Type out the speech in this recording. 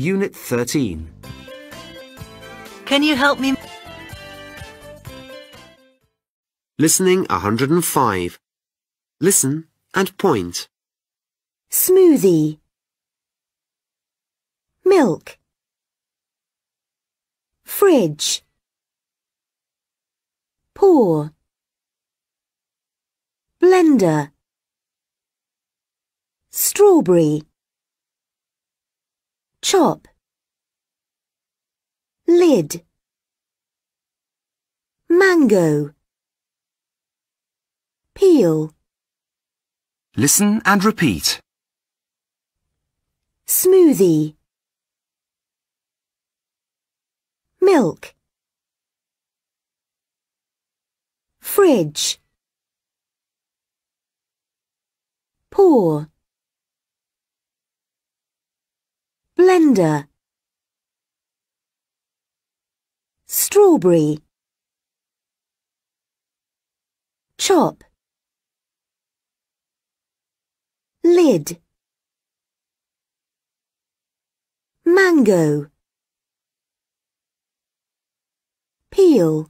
Unit 13. Can you help me? Listening 105. Listen and point. Smoothie. Milk. Fridge. Pour. Blender. Strawberry chop lid mango peel listen and repeat smoothie milk fridge pour blender strawberry chop lid mango peel